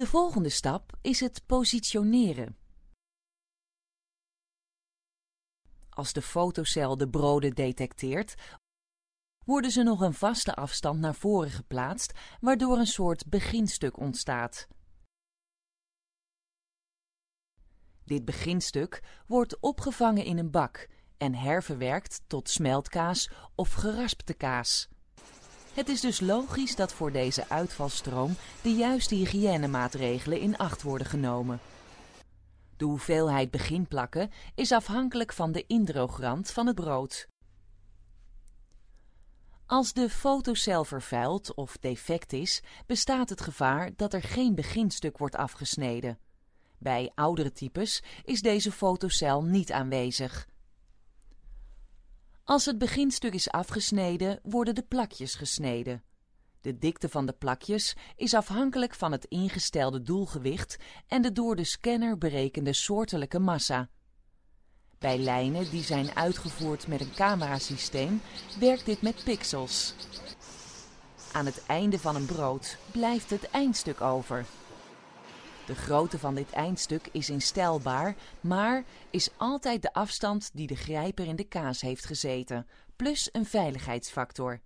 De volgende stap is het positioneren. Als de fotocel de broden detecteert, worden ze nog een vaste afstand naar voren geplaatst, waardoor een soort beginstuk ontstaat. Dit beginstuk wordt opgevangen in een bak en herverwerkt tot smeltkaas of geraspte kaas. Het is dus logisch dat voor deze uitvalstroom de juiste hygiënemaatregelen in acht worden genomen. De hoeveelheid beginplakken is afhankelijk van de indroogrand van het brood. Als de fotocel vervuild of defect is, bestaat het gevaar dat er geen beginstuk wordt afgesneden. Bij oudere types is deze fotocel niet aanwezig. Als het beginstuk is afgesneden, worden de plakjes gesneden. De dikte van de plakjes is afhankelijk van het ingestelde doelgewicht en de door de scanner berekende soortelijke massa. Bij lijnen die zijn uitgevoerd met een camerasysteem werkt dit met pixels. Aan het einde van een brood blijft het eindstuk over. De grootte van dit eindstuk is instelbaar, maar is altijd de afstand die de grijper in de kaas heeft gezeten, plus een veiligheidsfactor.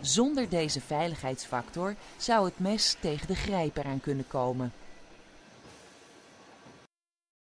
Zonder deze veiligheidsfactor zou het mes tegen de grijper aan kunnen komen.